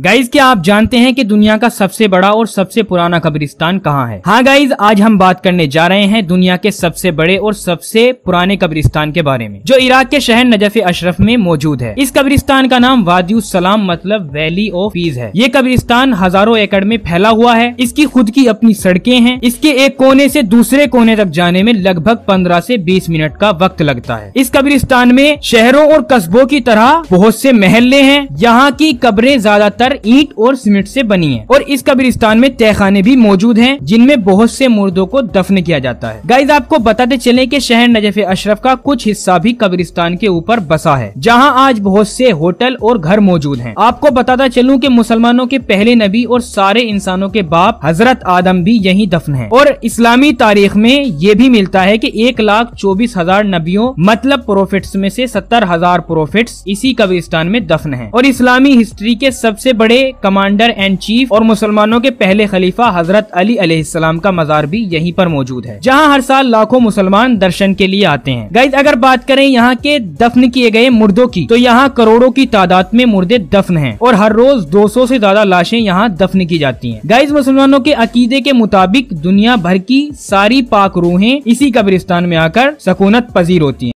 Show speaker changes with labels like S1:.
S1: guys क्या आप जानते हैं कि दुनिया का सबसे बड़ा और सबसे पुराना कब्रिस्तान कहाँ है हाँ गाइज आज हम बात करने जा रहे हैं दुनिया के सबसे बड़े और सबसे पुराने कब्रिस्तान के बारे में जो इराक के शहर नजफ अशरफ में मौजूद है इस कब्रिस्तान का नाम वादी सलाम मतलब वैली ऑफ पीज है ये कब्रिस्तान हजारों एकड़ में फैला हुआ है इसकी खुद की अपनी सड़कें हैं इसके एक कोने ऐसी दूसरे कोने तक जाने में लगभग पंद्रह ऐसी बीस मिनट का वक्त लगता है इस कब्रिस्तान में शहरों और कस्बों की तरह बहुत से महल्ले हैं यहाँ की कब्रें ज्यादातर ज्यादातर ईट और सीमेंट से बनी है और इस कब्रिस्तान में तहखाने भी मौजूद है जिनमें बहुत से मुर्दों को दफन किया जाता है गाइज आपको बताते चले की शहर नजफ अशरफ का कुछ हिस्सा भी कब्रिस्तान के ऊपर बसा है जहाँ आज बहुत से होटल और घर मौजूद है आपको बताता चलूँ की मुसलमानों के पहले नबी और सारे इंसानों के बाप हजरत आदम भी यही दफन है और इस्लामी तारीख में ये भी मिलता है की एक लाख चौबीस हजार नबियों मतलब प्रोफिट्स में से सत्तर हजार प्रोफिट्स इसी कब्रिस्तान में दफन है और इस्लामी हिस्ट्री के सबसे सबसे बड़े कमांडर एंड चीफ और मुसलमानों के पहले खलीफा हजरत अली सलाम का मजार भी यहीं पर मौजूद है जहाँ हर साल लाखों मुसलमान दर्शन के लिए आते हैं गाइज अगर बात करें यहाँ के दफन किए गए मुर्दों की तो यहाँ करोड़ों की तादाद में मुर्दे दफन है और हर रोज 200 से ज्यादा लाशें यहाँ दफन की जाती है गाइज मुसलमानों के अकीदे के मुताबिक दुनिया भर की सारी पाक रूहें इसी कब्रिस्तान में आकर सकूनत पजीर होती है